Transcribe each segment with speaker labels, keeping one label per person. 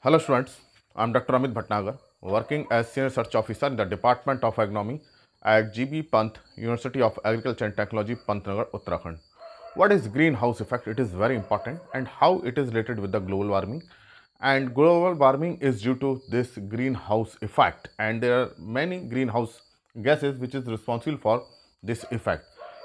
Speaker 1: Hello students, I am Dr. Amit Bhatnagar, working as Senior Research Officer in the Department of Agronomy at GB Panth, University of Agriculture and Technology, Panthnagar, Uttarakhand. What is greenhouse effect? It is very important and how it is related with the global warming. And global warming is due to this greenhouse effect and there are many greenhouse gases which is responsible for this effect.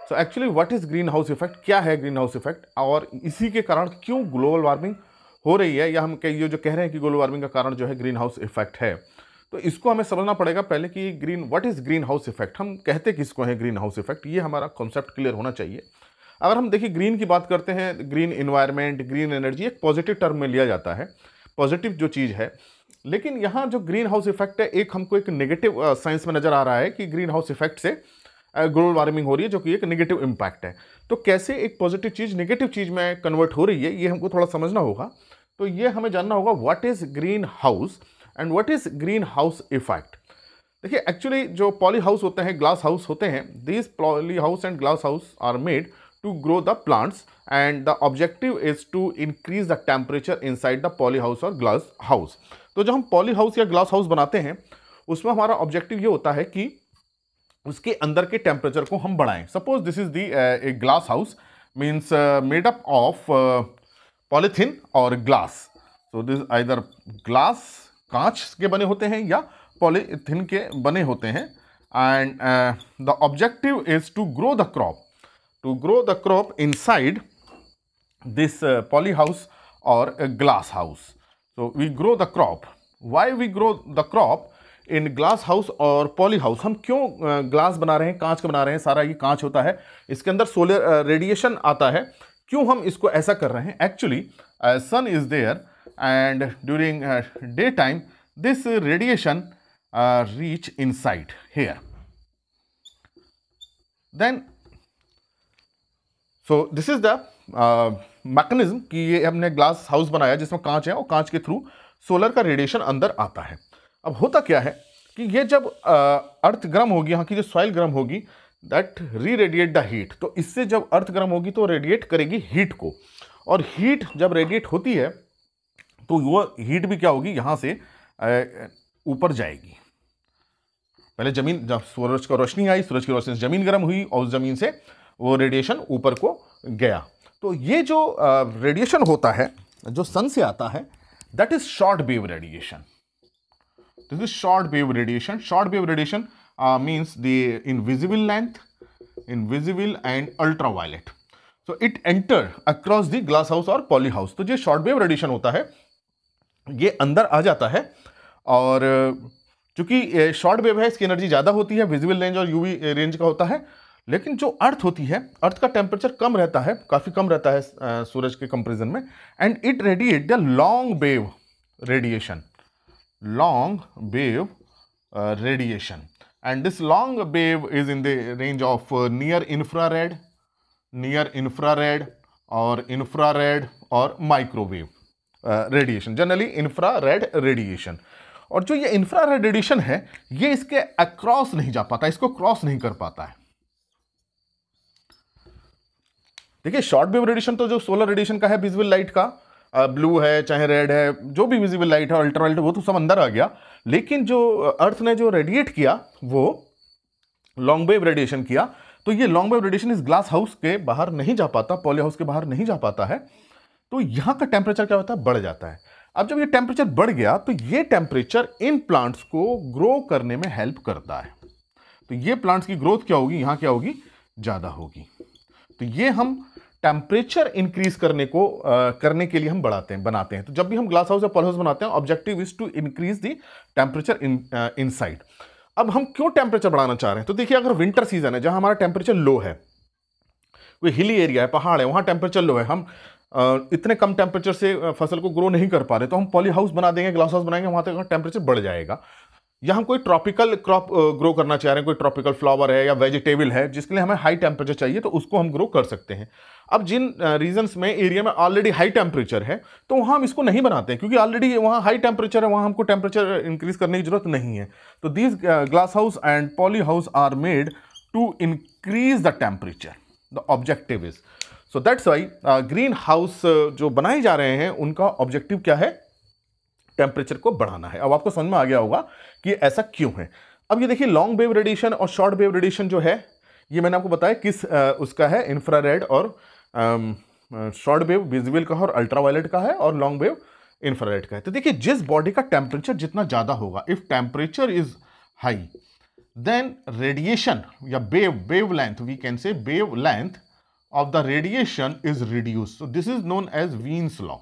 Speaker 1: So actually what is greenhouse effect? क्या है greenhouse effect? और इसी के कारण क्यों global warming हो रही है या हम कह ये जो कह रहे हैं कि ग्लोबल वार्मिंग का कारण जो है ग्रीन हाउस इफेक्ट है तो इसको हमें समझना पड़ेगा पहले कि green what is green house effect हम कहते किसको हैं ग्रीन हाउस इफेक्ट ये हमारा कॉन्सेप्ट क्लियर होना चाहिए अगर हम देखिए ग्रीन की बात करते हैं ग्रीन इन्वायरमेंट ग्रीन एनर्जी एक पॉजिटिव टर्म में लिया जाता है पॉजिटिव जो चीज़ है लेकिन यहाँ जो ग्रीन हाउस इफेक्ट है एक हमको एक नेगेटिव साइंस में नज़र आ रहा है कि ग्रीन हाउस इफेक्ट से ग्लोबल वार्मिंग हो रही है जो कि एक नेगेटिव इम्पैक्ट है तो कैसे एक पॉजिटिव चीज़ नेगेटिव चीज़ में कन्वर्ट हो रही है ये हमको थोड़ा समझना होगा तो ये हमें जानना होगा what is green house and what is green house effect देखिए एक्चुअली जो पॉली हाउस होते हैं ग्लास हाउस होते हैं this polyhouse and glasshouse are made to grow the plants and the objective is to increase the temperature inside the polyhouse और glass glasshouse तो जब हम polyhouse या glasshouse बनाते हैं उसमें हमारा objective ये होता है कि उसके अंदर के टेम्परेचर को हम बढ़ाएं suppose this is the glass house means made up of polythene और glass so this either glass कांच के बने होते हैं या पॉलीथीन के बने होते हैं and the objective is to grow the crop to grow the crop inside side this poly और or glass house house. We grow the crop why we grow the crop in glass house और poly house हम क्यों glass uh, बना रहे हैं कांच का बना रहे हैं सारा ये कांच होता है इसके अंदर सोलर रेडिएशन uh, आता है क्यों हम इसको ऐसा कर रहे हैं actually sun is there and during day time this radiation reach inside here then so this is the mechanism कि ये हमने ग्लास हाउस बनाया जिसमें कांच है और कांच के थ्रू सोलर का रेडिएशन अंदर आता है अब होता क्या है कि ये जब अर्थ uh, गर्म होगी यहाँ की जो सॉइल गर्म होगी दैट री रेडिएट द हीट तो इससे जब अर्थ गर्म होगी तो रेडिएट करेगी हीट को और हीट जब रेडिएट होती है तो वो हीट भी क्या होगी यहाँ से ऊपर जाएगी पहले ज़मीन जब सूरज का रोशनी आई सूरज की रोशनी से ज़मीन गर्म हुई और उस ज़मीन से वो रेडिएशन ऊपर को गया तो ये जो रेडिएशन होता है जो सन से आता है that is short wave radiation this is short wave radiation short wave radiation uh, means the invisible length, invisible and ultraviolet. So it enter across the glass house और poly house. तो je short wave radiation होता है ये अंदर आ जाता है और चूंकि शॉर्ट वेव है इसकी एनर्जी ज़्यादा होती है विजिबल रेंज और यूवी रेंज का होता है लेकिन जो अर्थ होती है अर्थ का टेम्परेचर कम रहता है काफ़ी कम रहता है सूरज के कंपेरिजन में and it radiate the long wave radiation long wave radiation and this long wave is in the range of uh, near infrared, near infrared or infrared और microwave radiation generally red radiation और जो ये infra red radiation है ये इसके across नहीं जा पाता इसको क्रॉस नहीं कर पाता है देखिए शॉर्ट वेव रेडिएशन तो जो सोलर रेडिएशन का है विजुअल लाइट का ब्लू है चाहे रेड है जो भी विजिबल लाइट है अल्ट्रावाइलेट वो तो सब अंदर आ गया लेकिन जो अर्थ ने जो रेडिएट किया वो लॉन्ग वेव रेडिएशन किया तो ये लॉन्ग वेव रेडिएशन इस ग्लास हाउस के बाहर नहीं जा पाता पॉली हाउस के बाहर नहीं जा पाता है तो यहाँ का टेम्परेचर क्या होता है बढ़ जाता है अब जब ये टेम्परेचर बढ़ गया तो ये टेम्परेचर इन प्लांट्स को ग्रो करने में हेल्प करता है तो ये प्लांट्स की ग्रोथ क्या होगी यहाँ क्या होगी ज़्यादा होगी तो ये हम टेम्परेचर इंक्रीज करने को आ, करने के लिए हम बढ़ाते हैं बनाते हैं तो जब भी हम ग्लास हाउस या पल हाउस बनाते हैं objective is to increase the temperature inside अब हम क्यों टेम्परेचर बढ़ाना चाह रहे हैं तो देखिए अगर विंटर सीजन है जहाँ हमारा टेम्परेचर लो है कोई हिली एरिया है पहाड़ है वहाँ टेम्परेचर लो है हम इतने कम टेम्परेचर से फसल को ग्रो नहीं कर पा रहे तो हम पॉली हाउस बना देंगे ग्लास हाउस बनाएंगे वहाँ तक टेम्परेचर बढ़ जाएगा या हम कोई ट्रॉपिकल क्रॉप ग्रो करना चाह रहे हैं कोई ट्रॉपिकल फ्लावर है या वेजिटेबल है जिसके लिए हमें हाई टेम्परेचर चाहिए तो उसको हम ग्रो कर सकते हैं अब जिन रीजन्स में एरिया में ऑलरेडी हाई टेम्परेचर है तो वहाँ हम इसको नहीं बनाते हैं क्योंकि ऑलरेडी वहाँ हाई टेम्परेचर है वहाँ हमको टेम्परेचर इंक्रीज करने की जरूरत नहीं है तो these glass house and poly house are made to increase the temperature the objective is so that's why green house जो बनाए जा रहे हैं उनका ऑब्जेक्टिव क्या है टेम्परेचर को बढ़ाना है अब आपको समझ में आ गया होगा कि ऐसा क्यों है अब ये देखिए लॉन्ग वेव रेडिएशन और शॉर्ट वेव रेडिएशन जो है ये मैंने आपको बताया किस आ, उसका है इंफ्रारेड और शॉर्ट वेव विजिबल का और अल्ट्रावायलेट का है और लॉन्ग वेव इंफ्रारेड का है तो देखिए जिस बॉडी का टेम्परेचर जितना ज़्यादा होगा if temperature is high then radiation या wave wavelength we can say wavelength of the radiation is reduce this is known as Wien's law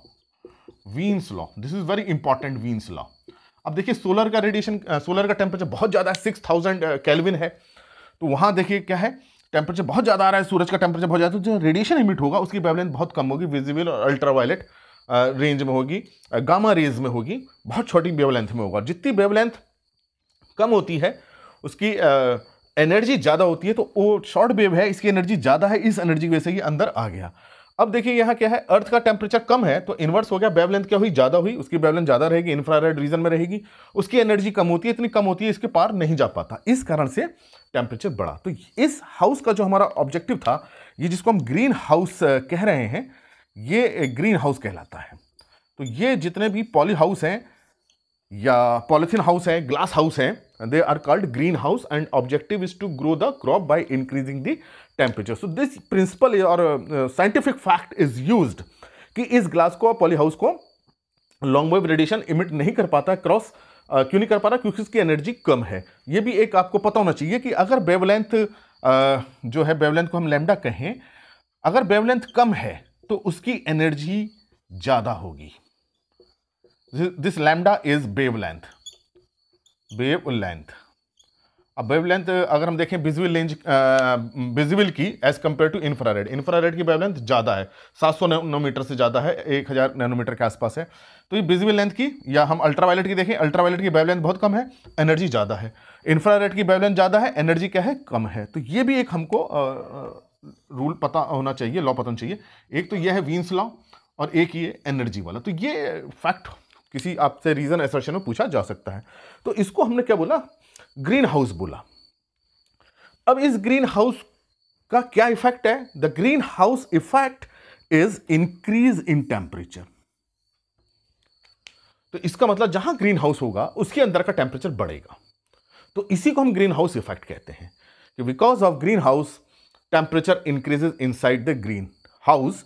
Speaker 1: Wien's law this is very important Wien's law अब देखिए solar का radiation solar का temperature बहुत ज़्यादा है six thousand kelvin है तो वहाँ देखिए क्या है टेम्परेचर बहुत ज़्यादा आ रहा है सूरज का टेम्परेचर बहुत ज़्यादा तो जो रेडिएशन इमिट होगा उसकी वेवलेंथ बहुत कम होगी विजिबल और अल्ट्रावायलेट रेंज में होगी गामा रेज में होगी बहुत छोटी वेवलेंथ में होगा जितनी वेवलेंथ कम होती है उसकी एनर्जी ज़्यादा होती है तो वो शॉर्ट वेव है इसकी एनर्जी ज़्यादा है इस एनर्जी की वजह से ये अंदर आ गया अब देखिए यहाँ क्या है अर्थ का टेम्परेचर कम है तो इन्वर्स हो गया वेवलेंथ क्या हुई ज़्यादा हुई उसकी वेवलेंथ ज़्यादा रहेगी इंफ्रारेड रीजन में रहेगी उसकी एनर्जी कम होती है इतनी कम होती है इसके पार नहीं जा पाता इस कारण से टेम्परेचर बढ़ा तो इस हाउस का जो हमारा ऑब्जेक्टिव था ये जिसको हम ग्रीन हाउस कह रहे हैं ये ग्रीन हाउस कहलाता है तो ये जितने भी पॉली हाउस हैं या पॉलिथिन हाउस हैं ग्लास हाउस हैं they are called green house and objective is to grow the crop by increasing the temperature so this principle or uh, uh, scientific fact is used कि इस glass को polyhouse को long wave radiation emit नहीं कर पाता cross uh, क्यों नहीं कर पा रहा क्योंकि इसकी एनर्जी कम है ये भी एक आपको पता होना चाहिए कि अगर वेवलेंथ uh, जो है वेवलेंथ को हम लेमडा कहें अगर वेवलेंथ कम है तो उसकी एनर्जी ज़्यादा होगी this lambda is wavelength wavelength अब वेव लेंथ अगर हम देखें विजुअल रेंज विजुअल की as compare to infrared red की वेव लेंथ ज़्यादा है 700 नैनोमीटर से ज़्यादा है 1000 नैनोमीटर के आसपास है तो ये विजुअल लेंथ की या हम अल्ट्रावायलेट की देखें अल्ट्रावायलेट की वेव लेंथ बहुत कम है एनर्जी ज़्यादा है इन्फ्रारेड की वेव लेंथ ज़्यादा है एनर्जी क्या है कम है तो ये भी एक हमको रूल पता होना चाहिए लॉ पता होना चाहिए एक तो यह है वीन्स लॉ और एक ये एनर्जी वाला तो ये फैक्ट किसी आपसे रीज़न एसर्शन में पूछा जा सकता है तो इसको हमने क्या बोला ग्रीन हाउस बोला अब इस ग्रीन हाउस का क्या इफेक्ट है the green house effect is increase in temperature तो इसका मतलब जहां ग्रीन हाउस होगा उसके अंदर का टेम्परेचर बढ़ेगा तो इसी को हम ग्रीन हाउस इफेक्ट कहते हैं कि because of green house temperature increases inside the green house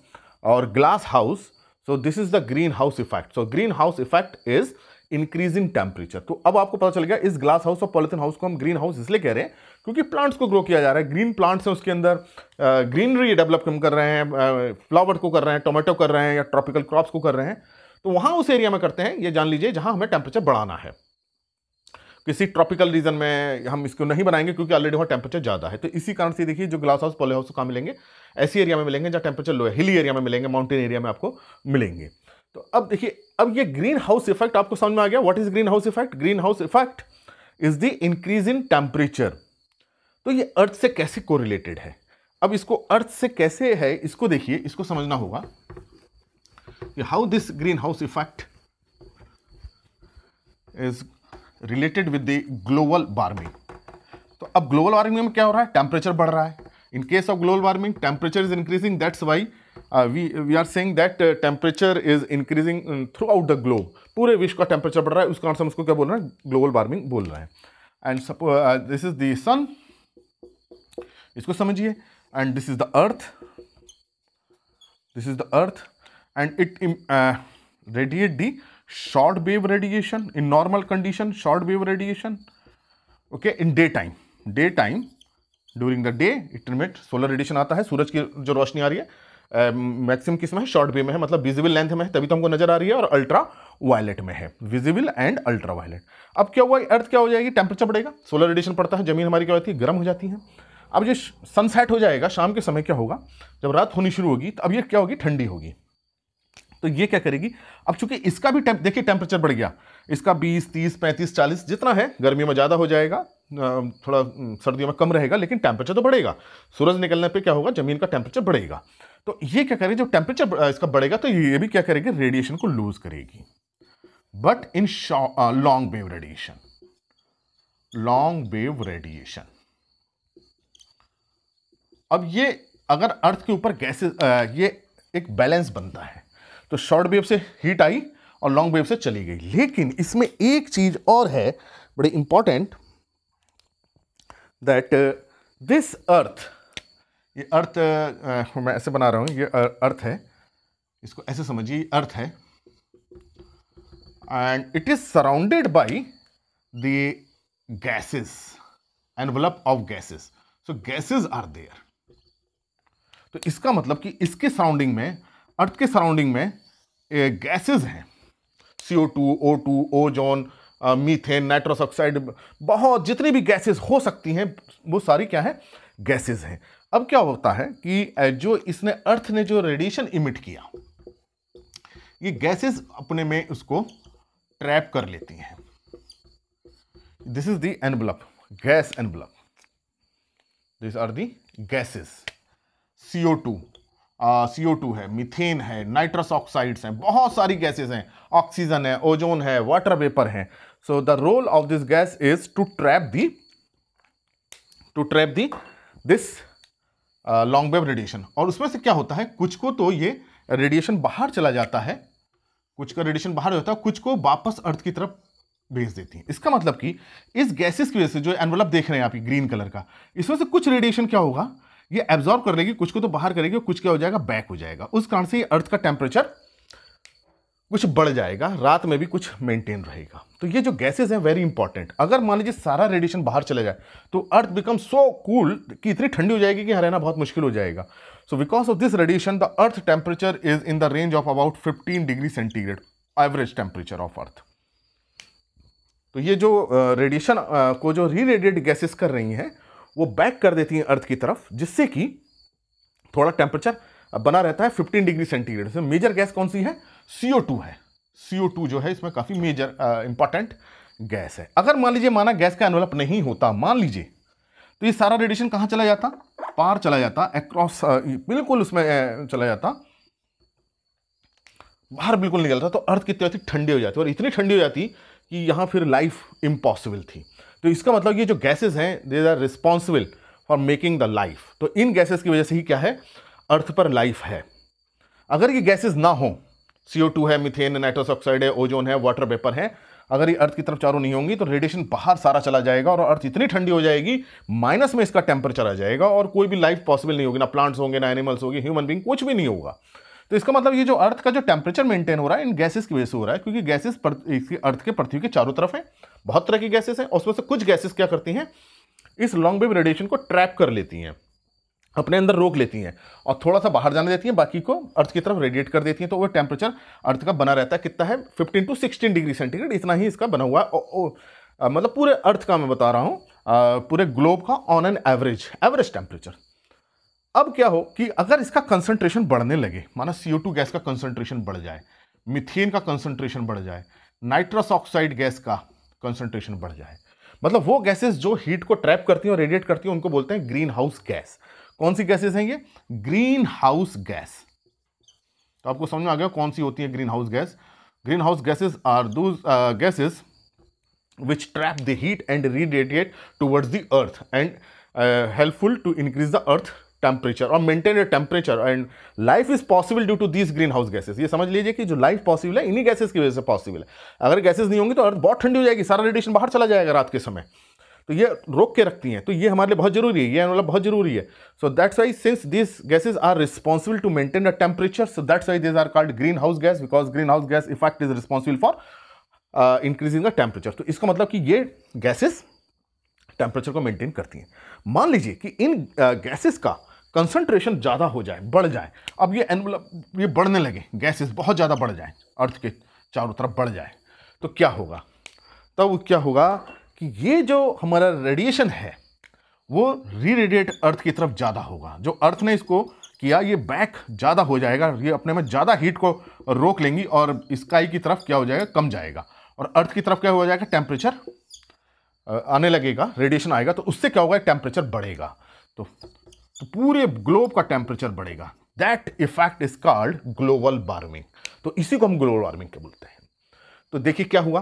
Speaker 1: और glass house so this is the green house effect so green house effect is increasing temperature तो अब आपको पता चल गया इस ग्लास हाउस और पॉलिथिन हाउस को हम ग्रीन हाउस इसलिए कह रहे हैं क्योंकि प्लांट्स को ग्रो किया जा रहा है ग्रीन प्लांट्स हैं उसके अंदर ग्रीनरी डेवलप हम कर रहे हैं फ्लावर को कर रहे हैं टोमेटो कर रहे हैं या ट्रॉपिकल क्रॉप्स को कर रहे हैं तो वहाँ उस एरिया में करते हैं ये जान लीजिए जहाँ हमें टेम्परेचर बढ़ाना है किसी ट्रॉपिकल रीजन में हम इसको नहीं बनाएंगे क्योंकि ऑलरेडी वहाँ टेम्परेचर ज़्यादा है तो इसी कारण से देखिए जो ग्लास हाउस पॉले हाउस कहाँ मिलेंगे ऐसी एरिया में मिलेंगे जहाँ टेम्परेचर लो है हिली एरिया में मिलेंगे माउंटेन एरिया में आपको मिलेंगे तो अब देखिए अब ये ग्रीन हाउस इफेक्ट आपको समझ में आ गया what is green house effect green house effect is the increase in temperature तो ये अर्थ से कैसे कोरिलेटेड है अब इसको अर्थ से कैसे है इसको देखिए इसको समझना होगा how this green house effect is related with the global warming तो अब ग्लोबल वार्मिंग में क्या हो रहा है टेम्परेचर बढ़ रहा है in case of global warming temperature is increasing that's why we we are saying that temperature is increasing throughout the globe पूरे विश्व का टेम्परेचर बढ़ रहा है उस कारण से हम उसको क्या बोल रहे हैं ग्लोबल वार्मिंग बोल रहे हैं and this is the sun इसको समझिए and this is the earth this is the earth and it radiate the short wave radiation in normal condition short wave radiation okay in day time day time during the day emit solar radiation आता है सूरज की जो रोशनी आ रही है maximum किस में है short wave में है मतलब विजिबल लेंथ में है तभी तो हमको नजर आ रही है और अल्ट्रा वायलेट में है विजिबल एंड अल्ट्रा वायलेट अब क्या हुआ अर्थ क्या हो जाएगी टेम्परेचर बढ़ेगा सोलर रेडिएशन पड़ता है जमीन हमारी क्या होती है गर्म हो जाती है अब जो सनसेट हो जाएगा शाम के समय क्या होगा जब रात होनी शुरू होगी तो अब ये क्या होगी ठंडी होगी तो ये क्या करेगी अब चूंकि इसका भी टेम्प देखिए टेम्परेचर बढ़ गया इसका 20, 30, 35, 40 जितना है गर्मियों में ज़्यादा हो जाएगा थोड़ा सर्दियों में कम रहेगा लेकिन टेम्परेचर तो बढ़ेगा सूरज निकलने पर क्या होगा ज़मीन का टेम्परेचर बढ़ेगा तो ये क्या करेगी जब टेम्परेचर इसका बढ़ेगा तो ये भी क्या करेगी रेडिएशन को लूज करेगी but in long wave radiation long wave radiation अब ये अगर अर्थ के ऊपर गैसेस ये एक बैलेंस बनता है तो शॉर्ट वेव से हीट आई और लॉन्ग वेव से चली गई लेकिन इसमें एक चीज और है बड़ी इंपॉर्टेंट दैट दिस अर्थ ये अर्थ uh, मैं ऐसे बना रहा हूं ये अर्थ है इसको ऐसे समझिए अर्थ है and it is surrounded by the gases envelope of gases so gases are there तो इसका मतलब कि इसके सराउंडिंग में अर्थ के सराउंडिंग में गैसेस हैं C O two O two ozone methane nitrous oxide बहुत जितनी भी गैसेस हो सकती हैं वो सारी क्या है गैसेस हैं अब क्या होता है कि जो इसने अर्थ ने जो रेडिएशन इमिट किया ये गैसेस अपने में उसको ट्रैप कर लेती हैं this is the envelope gas envelope this are the gases two C two है मिथेन है नाइट्रस ऑक्साइड्स हैं बहुत सारी गैसेस हैं ऑक्सीजन है ओजोन है वाटर वेपर है so the role of this gas is to trap the to trap the this long wave radiation और उसमें से क्या होता है कुछ को तो ये रेडिएशन बाहर चला जाता है कुछ का रेडिएशन बाहर होता है कुछ को वापस अर्थ की तरफ भेज देती है इसका मतलब कि इस गैसेस की वजह से जो एनवलप देख रहे हैं आप ग्रीन कलर का इसमें से कुछ रेडिएशन क्या होगा ये एब्जॉर्व कर लेगी कुछ को तो बाहर करेगी कुछ क्या हो जाएगा बैक हो जाएगा उस कारण से अर्थ का टेम्परेचर कुछ बढ़ जाएगा रात में भी कुछ मेंटेन रहेगा तो ये जो गैसेस हैं वेरी इंपॉर्टेंट अगर मान लीजिए सारा रेडिएशन बाहर चले जाए तो अर्थ बिकम सो कूल कि इतनी ठंडी हो जाएगी कि यहाँ रहना बहुत मुश्किल हो जाएगा so because of this radiation the earth temperature is in the range of about 15 degree centigrade average temperature of earth तो ये जो रेडिएशन uh, को जो री रेडिएट गैसेस कर रही हैं वो बैक कर देती हैं अर्थ की तरफ जिससे कि थोड़ा टेम्परेचर बना रहता है 15 डिग्री सेंटीग्रेड से मेजर गैस कौन सी है CO2 है CO2 जो है इसमें काफ़ी मेजर इंपॉर्टेंट गैस है अगर मान लीजिए माना गैस का एनवलप नहीं होता मान लीजिए तो ये सारा रेडिएशन कहाँ चला जाता पार चला जाता एक्रॉस बिल्कुल उसमें चला जाता बाहर बिल्कुल निकलता तो अर्थ कितनी होती ठंडी हो जाती और इतनी ठंडी हो जाती कि यहाँ फिर लाइफ इम्पॉसिबल थी तो इसका मतलब ये जो गैसेज हैं they are responsible for making the life तो इन गैसेज की वजह से ही क्या है अर्थ पर लाइफ है अगर ये गैसेज ना हो सी टू है मिथेन नाइट्रोस ऑक्साइड है ओजोन है वाटर पेपर है अगर ये अर्थ की तरफ चारों नहीं होंगी तो रेडिएशन बाहर सारा चला जाएगा और अर्थ इतनी ठंडी हो जाएगी माइनस में इसका टेम्परेचर आ जाएगा और कोई भी लाइफ पॉसिबल नहीं होगी ना प्लांट्स होंगे ना एनिमल्स होंगे ह्यूमन बींग कुछ भी नहीं होगा तो इसका मतलब ये जो अर्थ का जो टेम्परेचर मेंटेन हो रहा है इन गैसेस की वजह से हो रहा है क्योंकि गैसेस अर्थ के पृथ्वी के चारों तरफ हैं बहुत तरह की गैसेस हैं उसमें से कुछ गैसेस क्या करती हैं इस लॉन्ग वेव रेडिएशन को ट्रैप कर लेती हैं अपने अंदर रोक लेती हैं और थोड़ा सा बाहर जाने देती हैं बाकी को अर्थ की तरफ रेडिएट कर देती हैं तो वो टेम्परेचर अर्थ का बना रहता है कितना है 15 टू 16 डिग्री सेंटीग्रेड इतना ही इसका बना हुआ है मतलब पूरे अर्थ का मैं बता रहा हूँ पूरे ग्लोब का on an average average temperature अब क्या हो कि अगर इसका कंसंट्रेशन बढ़ने लगे माना टू गैस का कंसंट्रेशन बढ़ जाए मिथेन का कंसंट्रेशन बढ़ जाए नाइट्रस ऑक्साइड गैस का कंसंट्रेशन बढ़ जाए मतलब वो गैसेस जो हीट को ट्रैप करती हैं और रेडिएट करती हैं उनको बोलते हैं ग्रीन हाउस गैस कौन सी गैसेस हैं ये ग्रीन हाउस गैस तो आपको समझ में आ गया कौन सी होती है green house gas green house gases are दो gases which trap the heat and radiate towards the earth and helpful to increase the earth temperature और maintain temperature and life is possible due to these green house gases ये समझ लीजिए कि जो life possible है इन्हीं gases की वजह से पॉसिबल है अगर गैसेस नहीं होंगी तो अर्थ बहुत ठंडी हो जाएगी सारा रेडिएशन बाहर चला जाएगा रात के समय तो ये रोक के रखती हैं तो ये हमारे लिए बहुत जरूरी है ये मतलब बहुत जरूरी है so that's why since this gases are responsible to maintain the temperature so that's why this are called green house gas because green house gas effect is responsible for increasing the temperature तो इसका मतलब कि ये gases temperature को maintain करती हैं मान लीजिए कि इन गैसेस uh, का कंसंट्रेशन ज़्यादा हो जाए बढ़ जाए अब ये एनवलप ये बढ़ने लगे गैसेस बहुत ज़्यादा बढ़ जाए अर्थ के चारों तरफ बढ़ जाए तो क्या होगा तब क्या होगा कि ये जो हमारा रेडिएशन है वो री रेडिएट अर्थ की तरफ ज़्यादा होगा जो अर्थ ने इसको किया ये बैक ज़्यादा हो जाएगा ये अपने में ज़्यादा हीट को रोक लेंगी और स्काई की तरफ क्या हो जाएगा कम जाएगा और अर्थ की तरफ क्या हो जाएगा टेम्परेचर आने लगेगा रेडिएशन आएगा तो उससे क्या होगा टेम्परेचर बढ़ेगा तो तो पूरे ग्लोब का टेम्परेचर बढ़ेगा that effect is called global warming तो इसी को हम ग्लोबल वार्मिंग के बोलते हैं तो देखिए क्या हुआ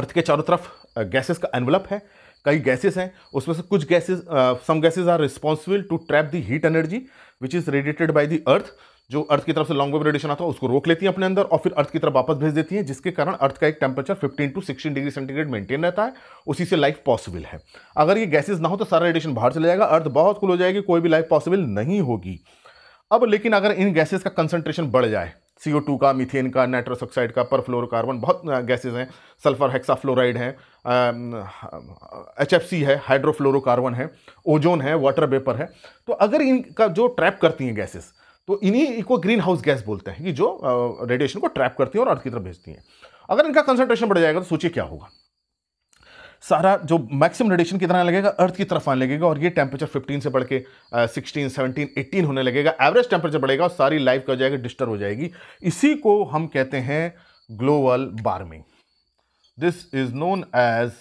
Speaker 1: अर्थ के चारों तरफ गैसेस का एनवलप है कई गैसेस हैं उसमें से कुछ gases some gases are responsible to trap the heat energy which is radiated by the earth जो अर्थ की तरफ से लॉन्ग वेव रेडिएशन आता है उसको रोक लेती हैं अपने अंदर और फिर अर्थ की तरफ वापस भेज देती हैं जिसके कारण अर्थ का एक temperature 15 to 16 degree centigrade maintain रहता है उसी से लाइफ पॉसिबल है अगर ये गैसेस ना हो तो सारा रेडिएशन बाहर चले जाएगा अर्थ बहुत कुल हो जाएगी कोई भी लाइफ पॉसिबल नहीं होगी अब लेकिन अगर इन गैसेज का कंसनट्रेशन बढ़ जाए सी का मिथेन का नाइट्रस ऑक्साइड का कार्बन बहुत गैसेज हैं सल्फर हेक्साफ्लोराइड है एच एफ सी है हाइड्रोफ्लोरोकार्बन है ओजोन है वाटर वेपर है तो अगर इनका जो ट्रैप करती हैं गैसेज तो इन्हीं को ग्रीन हाउस गैस बोलते हैं कि जो रेडिएशन को ट्रैप करती है और अर्थ की तरफ भेजती है अगर इनका कंसनट्रेशन बढ़ जाएगा तो सोचिए क्या होगा सारा जो मैक्सिमम रेडिएशन कितना लगेगा अर्थ की तरफ आने लगेगा और ये टेम्परेचर 15 से बढ़ के सिक्सटीन सेवनटीन एटीन होने लगेगा एवरेज टेम्परेचर बढ़ेगा और सारी लाइफ क्या हो जाएगा डिस्टर्ब हो जाएगी इसी को हम कहते हैं global warming this is known as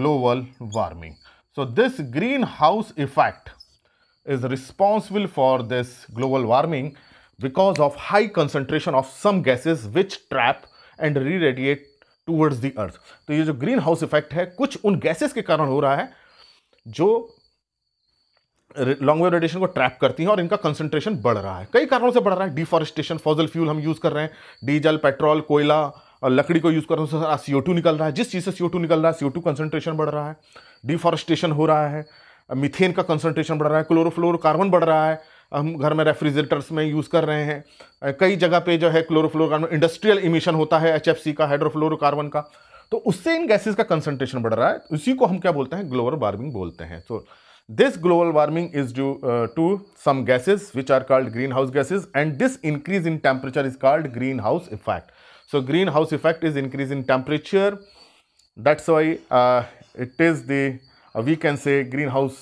Speaker 1: global warming so this green house effect is responsible for this global warming because of high concentration of some gases which trap and re-radiate towards the earth तो ये जो green house effect है कुछ उन gases के कारण हो रहा है जो लॉन्ग वेव रेडिएशन को ट्रैप करती हैं और इनका कंसंट्रेशन बढ़ रहा है कई कारणों से बढ़ रहा है डिफॉरेस्टेशन फॉजल फ्यूल हम यूज़ कर रहे हैं डीजल पेट्रोल कोयला लकड़ी को यूज़ रहे से सारा सी निकल रहा है जिस चीज़ से सी निकल रहा है सी टू कंसनट्रेशन बढ़ रहा है डिफॉरेस्टेशन हो रहा है मीथेन का कंसनट्रेशन बढ़ रहा है क्लोरोफ्लोरोकार्बन बढ़ रहा है हम घर में रेफ्रिजरेटर्स में यूज़ कर रहे हैं कई जगह पे जो है क्लोरोफ्लोरोकार्बन इंडस्ट्रियल इमिशन होता है एच का हाइड्रोफ्लोरोकार्बन का तो उससे इन गैसेज का कंसनट्रेशन बढ़ रहा है उसी को हम क्या बोलते हैं ग्लोबल वार्मिंग बोलते हैं so this global warming is due to some gases which are called green house gases and this increase in temperature is called green house effect so green house effect is increase in temperature that's why it is the Uh, we can say greenhouse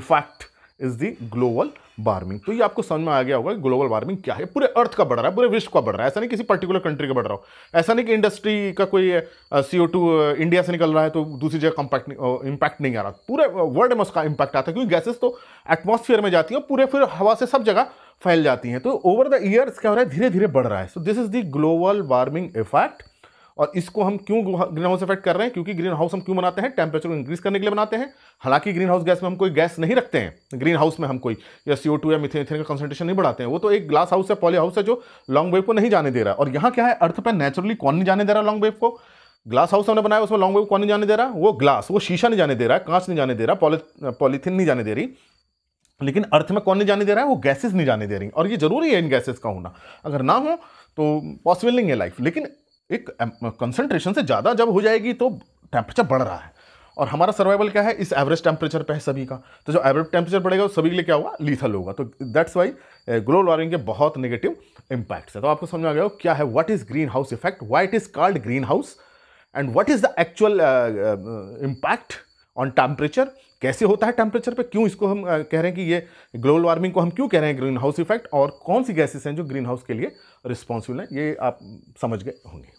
Speaker 1: effect is the global warming तो ये आपको समझ में आ गया होगा कि global warming क्या है पूरे अर्थ का बढ़ रहा है पूरे विश्व का बढ़ रहा है ऐसा नहीं किसी पर्टिकुलर कंट्री का बढ़ रहा हो ऐसा नहीं कि इंडस्ट्री का कोई सी uh, इंडिया uh, से निकल रहा है तो दूसरी जगह का इम्पैक्ट uh, नहीं आ रहा पूरे वर्ल्ड में उसका इम्पैक्ट आता है क्योंकि गैसेस तो एटमोसफियर में जाती है पूरे फिर हवा से सब जगह फैल जाती हैं तो ओवर द ईयर्स क्या हो रहा है धीरे धीरे बढ़ रहा है so this is the global warming effect और इसको हम क्यों ग्रीन हाउस इफेक्ट कर रहे हैं क्योंकि ग्रीन हाउस हम क्यों बनाते हैं टेम्परेचर को इंक्रीज करने के लिए बनाते हैं हालांकि ग्रीन हाउस गैस में हम कोई गैस नहीं रखते हैं ग्रीन हाउस में हम कोई या सी या मिथेन का कंसेंट्रेशन नहीं बढ़ाते हैं वो तो एक ग्लास हाउस है पॉली हाउस है जो लॉन्ग वेव को नहीं जाने दे रहा और यहाँ क्या है अर्थ पर नेचुरली कौन नहीं जाने दे रहा लॉन्ग वेव को ग्लास हाउस हमने बनाया उसमें लॉन्ग वेव कौन नहीं जाने दे रहा वो ग्लास वो शीशा नहीं जाने दे रहा है कांच नहीं जाने दे रहा पॉलीथीन नहीं जाने दे रही लेकिन अर्थ में कौन नहीं जाने दे रहा है वो गैसेस नहीं जाने दे रही और ये जरूरी है इन गैसेस का होना अगर ना हो तो पॉसिबल नहीं है लाइफ लेकिन एक कंसंट्रेशन से ज़्यादा जब हो जाएगी तो टेम्परेचर बढ़ रहा है और हमारा सर्वाइवल क्या है इस एवरेज टेम्परेचर पे है सभी का तो जो एवरेज टेम्परेचर बढ़ेगा सभी के लिए क्या होगा लीथल होगा तो दैट्स वाई ग्लोबल वार्मिंग के बहुत नेगेटिव इम्पैक्ट्स है तो आपको समझ आ गया हो क्या है what is green house effect why it is called green house and what is the actual impact on temperature कैसे होता है टेम्परेचर पे क्यों इसको हम uh, कह रहे हैं कि ये ग्लोबल वार्मिंग को हम क्यों कह रहे हैं ग्रीन हाउस इफेक्ट और कौन सी गैसेस हैं जो ग्रीन हाउस के लिए रिस्पॉन्सिबल हैं ये आप समझ गए होंगे